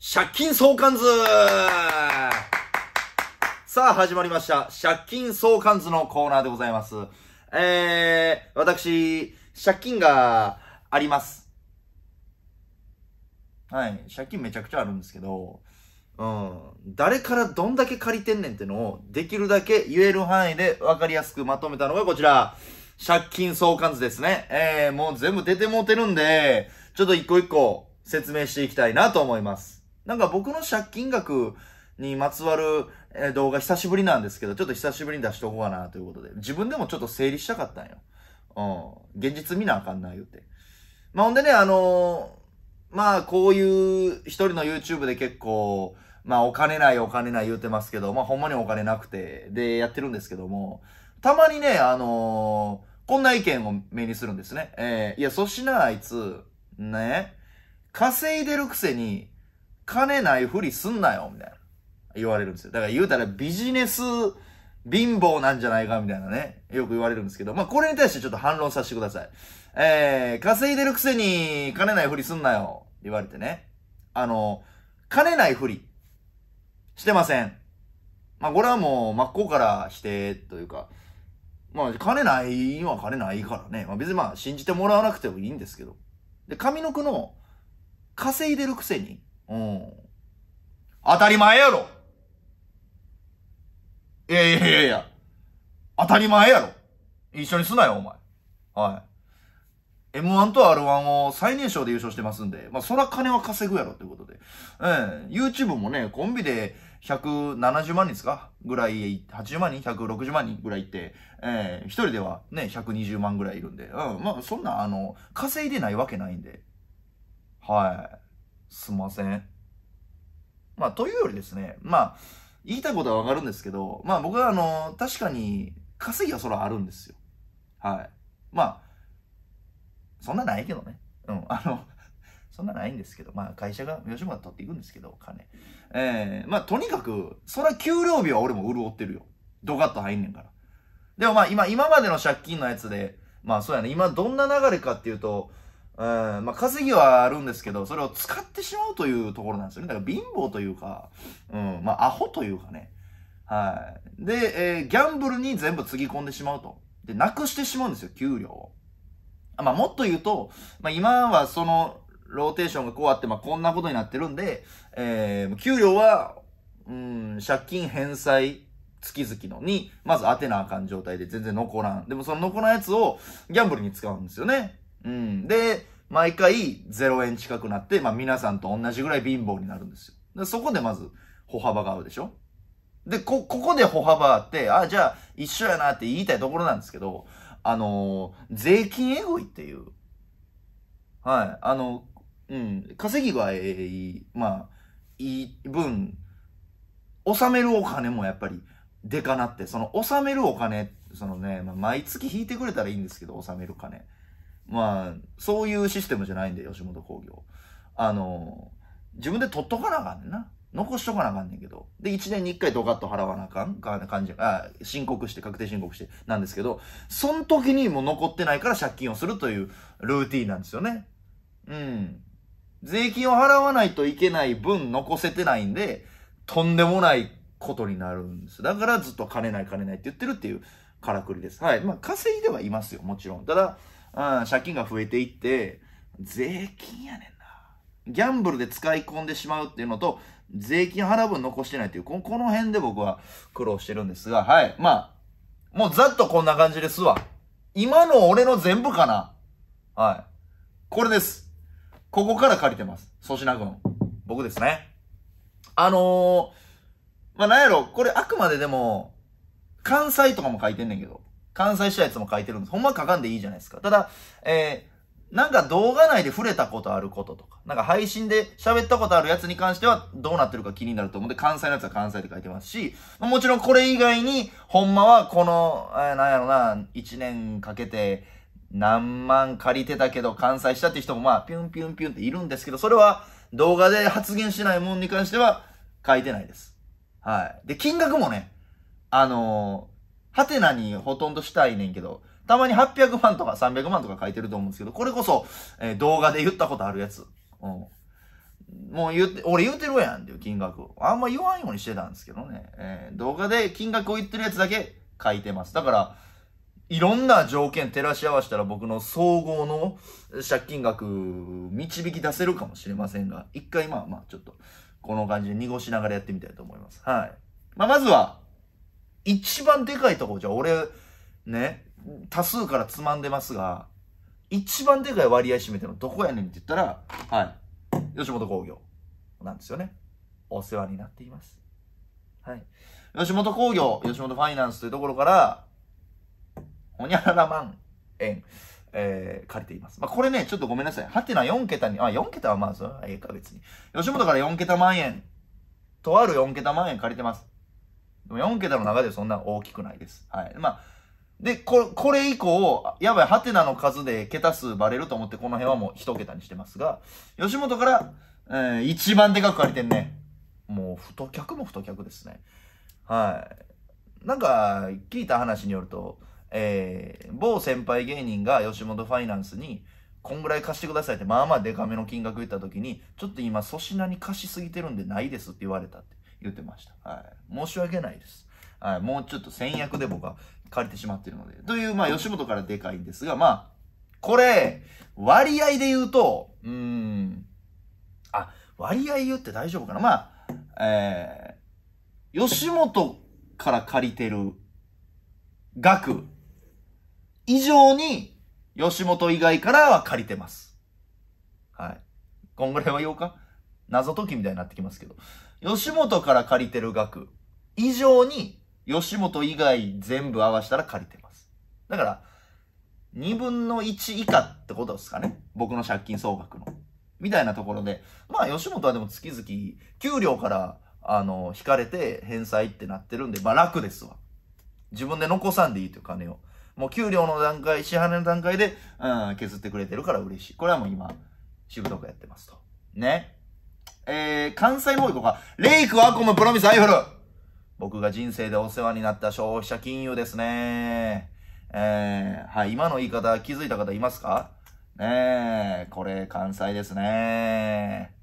借金相関図さあ、始まりました。借金相関図のコーナーでございます。えー、私、借金があります。はい。借金めちゃくちゃあるんですけど、うん。誰からどんだけ借りてんねんってのを、できるだけ言える範囲で分かりやすくまとめたのがこちら。借金相関図ですね。えー、もう全部出てもうてるんで、ちょっと一個一個説明していきたいなと思います。なんか僕の借金額にまつわる、え動画久しぶりなんですけど、ちょっと久しぶりに出しとこうかなということで、自分でもちょっと整理したかったんよ。うん。現実見なあかんな言うて。まあほんでね、あのー、まあこういう一人の YouTube で結構、まあお金ないお金ない言うてますけど、まあほんまにお金なくて、でやってるんですけども、たまにね、あのー、こんな意見を目にするんですね。えー、いや、そしなあいつ、ね、稼いでるくせに、金ないふりすんなよ、みたいな。言われるんですよ。だから言うたらビジネス貧乏なんじゃないか、みたいなね。よく言われるんですけど、まあ、これに対してちょっと反論させてください。えー、稼いでるくせに金ないふりすんなよ、言われてね。あの、金ないふり、してません。まあ、これはもう真っ向から否定というか、まあ、金ないは金ないからね。まあ、別にまあ、信じてもらわなくてもいいんですけど。で、上の句の、稼いでるくせに、うん。当たり前やろ。いやいやいやいや。当たり前やろ。一緒にすなよ、お前。はい。M1 と R1 を最年少で優勝してますんで、まあ、そら金は稼ぐやろってことで。え、う、え、ん、YouTube もね、コンビで170万人ですかぐらい、80万人 ?160 万人ぐらいって、ええー、一人ではね、120万ぐらいいるんで、うん、まあ、そんな、あの、稼いでないわけないんで。はい。すんません。まあ、というよりですね、まあ、言いたいことはわかるんですけど、まあ僕はあの、確かに、稼ぎはそれあるんですよ。はい。まあ、そんなないけどね。うん、あの、そんなないんですけど、まあ会社が、吉村取っていくんですけど、金。ええー、まあとにかく、そら給料日は俺も潤ってるよ。ドカッと入んねんから。でもまあ今、今までの借金のやつで、まあそうやね、今どんな流れかっていうと、うん、まあ、稼ぎはあるんですけど、それを使ってしまうというところなんですよね。だから貧乏というか、うん、まあ、アホというかね。はい。で、えー、ギャンブルに全部つぎ込んでしまうと。で、なくしてしまうんですよ、給料を。まあ、もっと言うと、まあ、今はその、ローテーションがこうあって、まあ、こんなことになってるんで、えー、給料は、うん、借金返済、月々のに、まず当てなあかん状態で全然残らん。でもその残らんやつをギャンブルに使うんですよね。うん。で、毎回0円近くなって、まあ皆さんと同じぐらい貧乏になるんですよ。そこでまず歩幅が合うでしょで、こ、ここで歩幅あって、あ、じゃあ一緒やなって言いたいところなんですけど、あのー、税金エゴいっていう。はい。あの、うん、稼ぎがええ、まあ、いい分、納めるお金もやっぱり、でかなって、その納めるお金、そのね、まあ、毎月引いてくれたらいいんですけど、納める金。まあ、そういうシステムじゃないんで、吉本興業。あの、自分で取っとかなあかんねんな。残しとかなあかんねんけど。で、1年に1回ドカッと払わなあかんか感じ、あ、申告して、確定申告して、なんですけど、その時にもう残ってないから借金をするというルーティンなんですよね。うん。税金を払わないといけない分残せてないんで、とんでもないことになるんです。だからずっと金ない金ないって言ってるっていうからくりです。はい。まあ、稼いではいますよ、もちろん。ただ、うん、借金が増えていって、税金やねんな。ギャンブルで使い込んでしまうっていうのと、税金払う分残してないっていう、ここの辺で僕は苦労してるんですが、はい。まあ、もうざっとこんな感じですわ。今の俺の全部かな。はい。これです。ここから借りてます。粗品君。僕ですね。あのー、まあ、なんやろ、これあくまででも、関西とかも書いてんねんけど、関西やつも書いてるんです。ほんま書かんでいいじゃないですか。ただ、えー、なんか動画内で触れたことあることとか、なんか配信で喋ったことあるやつに関してはどうなってるか気になると思うんで、関西のやつは関西で書いてますし、もちろんこれ以外に、ほんまはこの、えー、なんやろな、1年かけて、何万借りてたけど完済したって人もまあ、ピュンピュンピュンっているんですけど、それは動画で発言しないもんに関しては書いてないです。はい。で、金額もね、あのーハテナにほとんどしたいねんけど、たまに800万とか300万とか書いてると思うんですけど、これこそ、えー、動画で言ったことあるやつ。うん。もう言って、俺言うてるやんっていう金額あんま言わんようにしてたんですけどね。えー、動画で金額を言ってるやつだけ書いてます。だから、いろんな条件照らし合わせたら僕の総合の借金額導き出せるかもしれませんが、一回まあまあちょっと、この感じで濁しながらやってみたいと思います。はい。まあまずは、一番でかいとこ、じゃあ俺、ね、多数からつまんでますが、一番でかい割合占めてるのどこやねんって言ったら、はい。吉本興業なんですよね。お世話になっています。はい。吉本興業、吉本ファイナンスというところから、ほにゃらら万円、えー、借りています。まあ、これね、ちょっとごめんなさい。はてな4桁に、あ、4桁はまあ、そええか別に。吉本から4桁万円、とある4桁万円借りてます。でも4桁の中ではそんな大きくないです。はい。まあ、で、ここれ以降、やばい、ハテナの数で桁数バレると思って、この辺はもう一桁にしてますが、吉本から、えー、一番でかく借りてんね。もう、太客も太客ですね。はい。なんか、聞いた話によると、えー、某先輩芸人が吉本ファイナンスに、こんぐらい貸してくださいって、まあまあデカめの金額言った時に、ちょっと今粗品に貸しすぎてるんでないですって言われたって。言ってました。はい。申し訳ないです。はい。もうちょっと戦略で僕は借りてしまってるので。という、まあ、吉本からでかいんですが、まあ、これ、割合で言うと、うーん。あ、割合言って大丈夫かなまあ、えー、吉本から借りてる額以上に、吉本以外からは借りてます。はい。こんぐらいは言おうか謎解きみたいになってきますけど。吉本から借りてる額以上に、吉本以外全部合わせたら借りてます。だから、2分の1以下ってことですかね。僕の借金総額の。みたいなところで、まあ、吉本はでも月々、給料から、あの、引かれて返済ってなってるんで、まあ楽ですわ。自分で残さんでいいという金を。もう給料の段階、支払いの段階で、うん、削ってくれてるから嬉しい。これはもう今、しぶとくやってますと。ね。えー、関西方行こうか。レイクアコムプロミスアイフル。僕が人生でお世話になった消費者金融ですね。えー、はい、今の言い方気づいた方いますかねえ、これ関西ですね。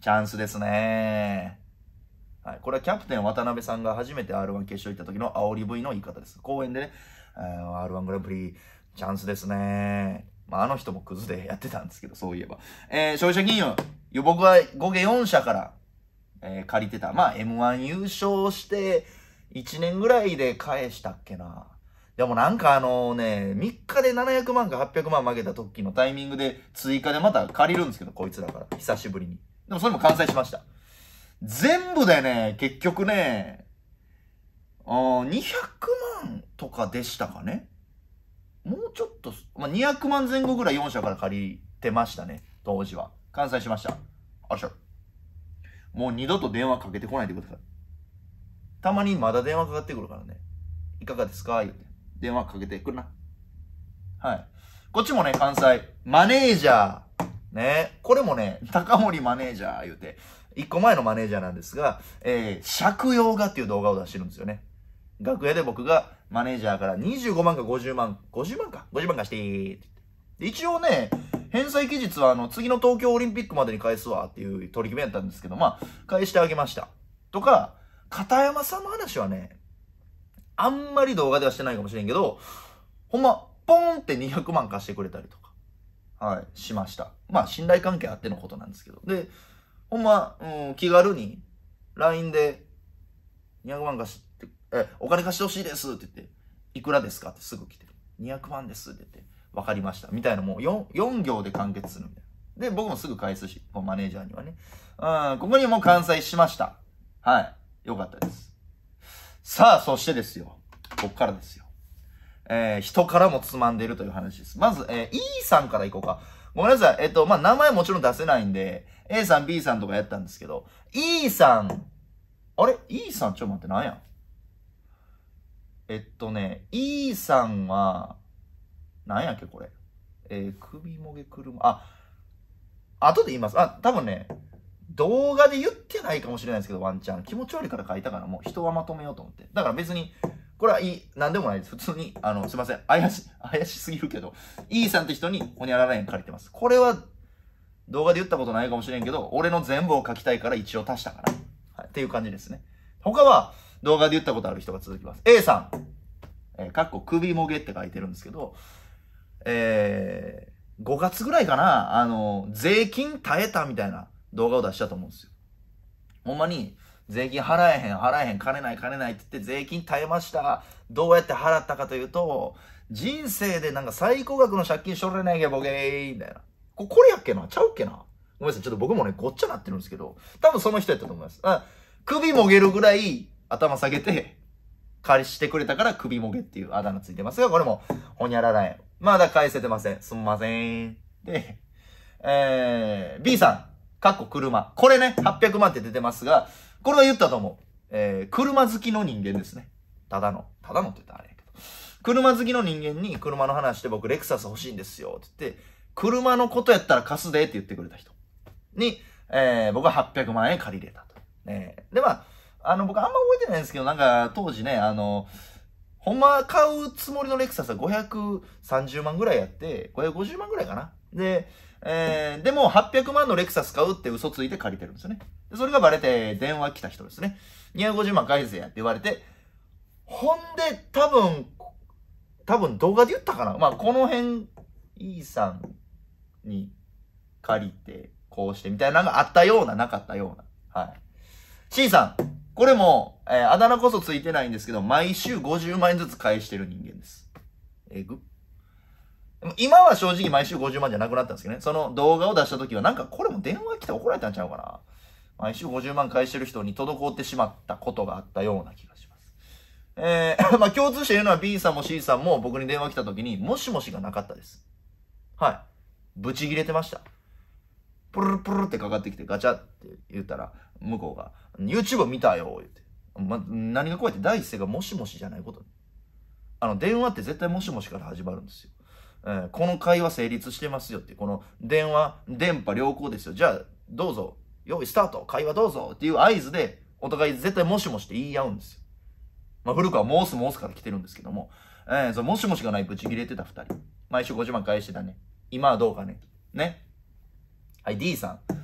チャンスですね。はい、これはキャプテン渡辺さんが初めて R1 決勝行った時の煽り V の言い方です。公演でね、えー、R1 グランプリ、チャンスですね。まあ、あの人もクズでやってたんですけど、そういえば。えー、消費者金融、僕は合計4社から、えー、借りてた。まあ、M1 優勝して、1年ぐらいで返したっけな。でもなんかあのね、3日で700万か800万負けた時のタイミングで追加でまた借りるんですけど、こいつだから。久しぶりに。でもそれも完済しました。全部でね、結局ね、あ200万とかでしたかね。もうちょっと、まあ、200万前後ぐらい4社から借りてましたね、当時は。完済しました。あしゃ。もう二度と電話かけてこないでください。たまにまだ電話かかってくるからね。いかがですか言って。電話かけてくるな。はい。こっちもね、関西。マネージャー。ね。これもね、高森マネージャー言うて、一個前のマネージャーなんですが、えー、借用画っていう動画を出してるんですよね。楽屋で僕がマネージャーから25万か50万、50万か、50万貸してーって。一応ね、返済期日はあの、次の東京オリンピックまでに返すわっていう取り決めやったんですけど、まあ、返してあげました。とか、片山さんの話はね、あんまり動画ではしてないかもしれんけど、ほんま、ポーンって200万貸してくれたりとか、はい、しました。まあ、信頼関係あってのことなんですけど。で、ほんま、うん、気軽に、LINE で、200万貸して、え、お金貸してほしいですって言って、いくらですかってすぐ来て、200万ですって言って、わかりました。みたいなもう 4, 4行で完結するみたいな。で、僕もすぐ返すし、もうマネージャーにはね。うん、ここにもう完済しました。はい。よかったです。さあ、そしてですよ。こっからですよ。えー、人からもつまんでるという話です。まず、えー、E さんからいこうか。ごめんなさい。えっと、まあ、名前もちろん出せないんで、A さん、B さんとかやったんですけど、E さんあれイーん、ちょっと待って、なんやえっとね、イーんは、何やっけ、これ。えー、首もげ車。あ、後で言います。あ、多分ね、動画で言ってないかもしれないですけど、ワンチャン。気持ち悪いから書いたから、もう人はまとめようと思って。だから別に、これはいい、なんでもないです。普通に、あの、すいません。怪し、怪しすぎるけど、イーんって人に、ほにゃらら園借りてます。これは、動画で言ったことないかもしれんけど、俺の全部を書きたいから一応足したから。はい、っていう感じですね。他は動画で言ったことある人が続きます。A さん、えー、かっこ首もげって書いてるんですけど、えー、5月ぐらいかな、あの、税金耐えたみたいな動画を出したと思うんですよ。ほんまに、税金払えへん、払えへん、金ない、金ないって言って税金耐えました。どうやって払ったかというと、人生でなんか最高額の借金しとれないけ、ボケーみたいな。これやっけなちゃうっけなごめんなさい、ちょっと僕もね、ごっちゃなってるんですけど、多分その人やったと思います。あ首もげるぐらい頭下げて、借りしてくれたから首もげっていうあだ名ついてますが、これも、ほにゃららや。まだ返せてません。すんません。で、えー、B さん、かっこ車。これね、800万って出てますが、これは言ったと思う。えー、車好きの人間ですね。ただの。ただのって言ったらあれやけど。車好きの人間に車の話して僕レクサス欲しいんですよ。って言って、車のことやったら貸すでって言ってくれた人。に、えー、僕は800万円借りれたと。ね、で、まあ、あの、僕あんま覚えてないんですけど、なんか当時ね、あの、ほんま買うつもりのレクサスは530万ぐらいやって、550万ぐらいかな。で、えー、でも800万のレクサス買うって嘘ついて借りてるんですよね。それがバレて電話来た人ですね。250万返せやって言われて、ほんで多分、多分動画で言ったかな。まあ、この辺、E さんに借りて、こうしてみたいなのがあったような、なかったような。はい。C さん、これも、えー、あだ名こそついてないんですけど、毎週50万円ずつ返してる人間です。えぐ今は正直毎週50万じゃなくなったんですけどね、その動画を出した時は、なんかこれも電話来て怒られたんちゃうかな。毎週50万返してる人に滞ってしまったことがあったような気がします。えー、まあ共通して言うのは B さんも C さんも僕に電話来た時に、もしもしがなかったです。はい。ブチ切れてました。プルプルってかかってきてガチャって言ったら、向こうが、YouTube 見たよ言って。ま、何が怖いって第一声がもしもしじゃないこと。あの、電話って絶対もしもしから始まるんですよ。えー、この会話成立してますよって、この電話、電波良好ですよ。じゃあ、どうぞ、用意スタート、会話どうぞっていう合図で、お互い絶対もしもしって言い合うんですよ。まあ、古くはもうすもうすから来てるんですけども、えー、そのもしもしがないブチ切れてた二人。毎週50万返してたね。今はどうかね。ね。はい、D さん。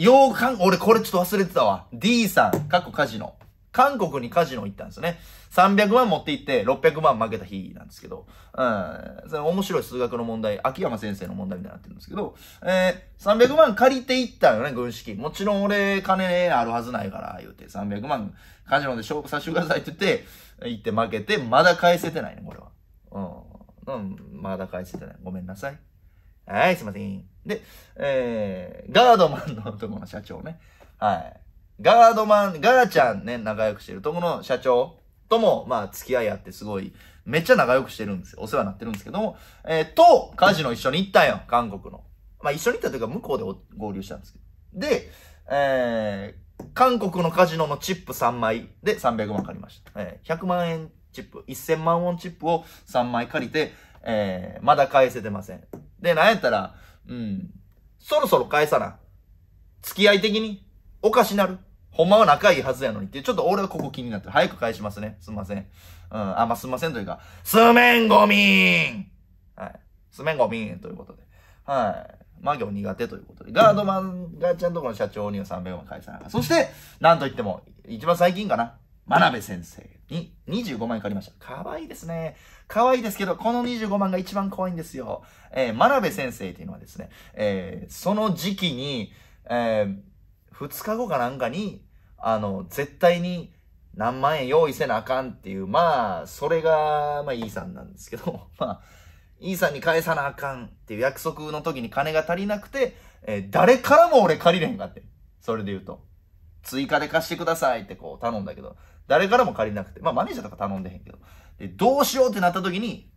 ようかん、俺これちょっと忘れてたわ。D さん、過去カジノ。韓国にカジノ行ったんですよね。300万持って行って600万負けた日なんですけど、うん、それ面白い数学の問題、秋山先生の問題みたいになってるんですけど、えー、300万借りて行ったよね、軍資金。もちろん俺金あるはずないから、言うて、300万カジノで勝負させてくださいって言って、行って負けて、まだ返せてないね、これは。うん。うん、まだ返せてない。ごめんなさい。はい、すいません。で、えー、ガードマンのとこの社長ね。はい。ガードマン、ガーちゃんね、仲良くしてるとこの社長とも、まあ、付き合いあってすごい、めっちゃ仲良くしてるんですよ。お世話になってるんですけども、えー、と、カジノ一緒に行ったんよ、韓国の。まあ、一緒に行ったというか、向こうで合流したんですけど。で、えー、韓国のカジノのチップ3枚で300万借りました。えー、100万円チップ、1000万ウォンチップを3枚借りて、えー、まだ返せてません。で、なんやったら、うん、そろそろ返さな。付き合い的に、おかしなる。ほんまは仲いいはずやのにって、ちょっと俺はここ気になってる。早く返しますね。すんません。うん。あ、まあ、すんませんというか、すめんごみーんはい。すめんごみーんということで。はい。魔行苦手ということで。ガードマン、ガーちゃんとこの社長には300万返さなかった。そして、なんと言っても、一番最近かな。真鍋先生に25万円借りました。かわいいですね。かわいいですけど、この25万が一番怖いんですよ。えー、真鍋先生っていうのはですね、えー、その時期に、えー、2日後かなんかに、あの、絶対に何万円用意せなあかんっていう、まあ、それが、まあ、E さんなんですけど、まあ、E さんに返さなあかんっていう約束の時に金が足りなくて、えー、誰からも俺借りれへんかって。それで言うと。追加で貸してくださいってこう頼んだけど、誰からも借りなくて。まあ、マネージャーとか頼んでへんけど。で、どうしようってなった時に、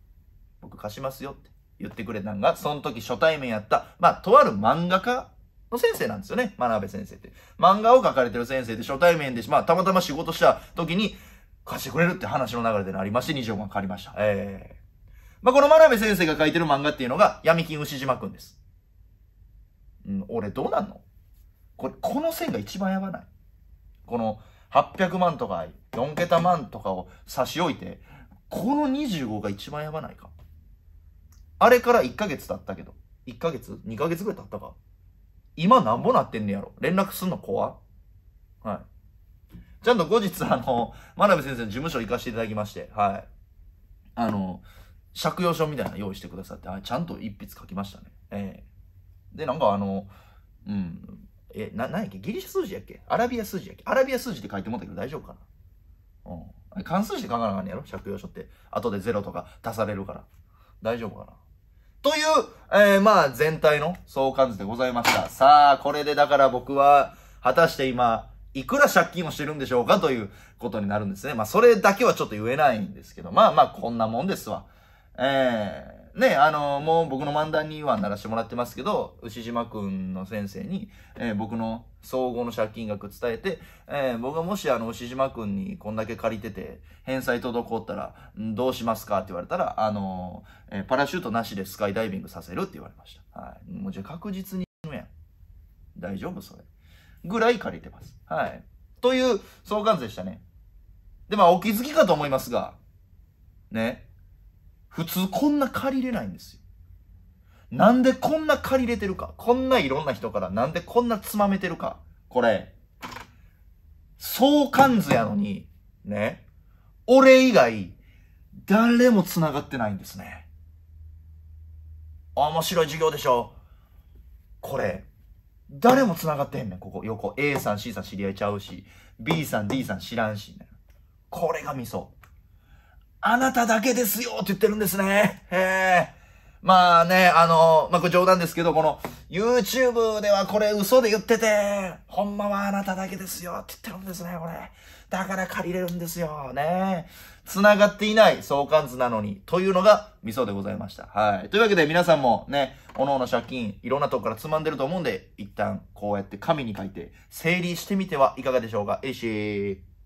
僕貸しますよって言ってくれたんが、その時初対面やった、まあ、とある漫画家の先生なんですよね。真鍋先生って。漫画を書かれてる先生で初対面でし、まあ、たまたま仕事した時に、貸してくれるって話の流れでなりまして、2条万借りました。ええー、まあ、この真鍋先生が書いてる漫画っていうのが、闇金牛島くんです。うん、俺どうなんのこれ、この線が一番やばない。この、800万とか4桁万とかを差し置いて、この25が一番やばないか。あれから1ヶ月経ったけど、1ヶ月 ?2 ヶ月ぐらい経ったか。今なんぼなってんねやろ。連絡すんの怖はい。ちゃんと後日、あの、真鍋先生の事務所行かせていただきまして、はい。あの、借用書みたいなの用意してくださって、はい、ちゃんと一筆書きましたね。ええー、で、なんかあの、うん、え、な、何やっけギリシャ数字やっけアラビア数字やっけアラビア数字って書いてもったけど大丈夫かなうん。関数字で考かなあかんねやろ借用書って。後で0とか足されるから。大丈夫かなという、えー、まあ全体の相関図でございました。さあ、これでだから僕は、果たして今、いくら借金をしてるんでしょうかということになるんですね。まあそれだけはちょっと言えないんですけど、まあまあこんなもんですわ。えーね、あの、もう僕の漫談にはならしてもらってますけど、牛島くんの先生に、えー、僕の総合の借金額伝えて、えー、僕がもしあの、牛島くんにこんだけ借りてて、返済滞ったら、どうしますかって言われたら、あのえー、パラシュートなしでスカイダイビングさせるって言われました。はい。もうじゃ確実にやん。大丈夫それ。ぐらい借りてます。はい。という相関図でしたね。で、まあ、お気づきかと思いますが、ね。普通こんな借りれないんですよ。なんでこんな借りれてるか。こんないろんな人からなんでこんなつまめてるか。これ、相関図やのに、ね、俺以外、誰も繋がってないんですね。面白い授業でしょ。これ、誰も繋がってへんねん、ここ。横。A さん、C さん知り合いちゃうし、B さん、D さん知らんし、ね。これがミソ。あなただけですよって言ってるんですね。へえ。まあね、あの、まあ、これ冗談ですけど、この、YouTube ではこれ嘘で言ってて、ほんまはあなただけですよって言ってるんですね、これ。だから借りれるんですよ、ね。繋がっていない相関図なのに、というのがミソでございました。はい。というわけで皆さんもね、おのおの借金、いろんなとこからつまんでると思うんで、一旦こうやって紙に書いて、整理してみてはいかがでしょうか。えいしー。